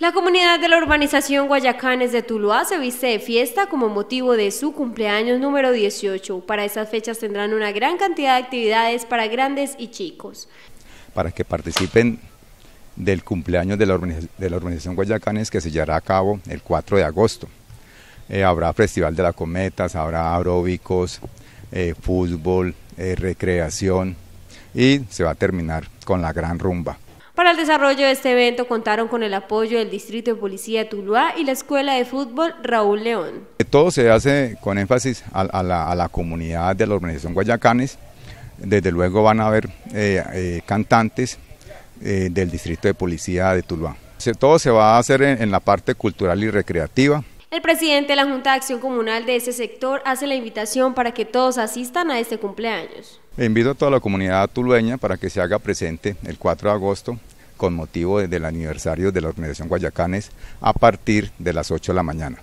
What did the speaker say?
La comunidad de la urbanización Guayacanes de Tuluá se viste de fiesta como motivo de su cumpleaños número 18. Para esas fechas tendrán una gran cantidad de actividades para grandes y chicos. Para que participen del cumpleaños de la, urbanización Guayacanes que se llevará a cabo el 4 de agosto. Eh, habrá Festival de la Cometas, habrá aeróbicos, eh, fútbol, eh, recreación y se va a terminar con la gran rumba. Para el desarrollo de este evento contaron con el apoyo del Distrito de Policía de Tuluá y la Escuela de Fútbol Raúl León. Eh, todo se hace con énfasis a, la, comunidad de la organización Guayacanes. Desde luego van a haber eh, eh, cantantes del Distrito de Policía de Tuluá. todo se va a hacer en la parte cultural y recreativa. El presidente de la Junta de Acción Comunal de ese sector hace la invitación para que todos asistan a este cumpleaños. Invito a toda la comunidad tulueña para que se haga presente el 4 de agosto con motivo del aniversario de la organización Guayacanes a partir de las 8 de la mañana.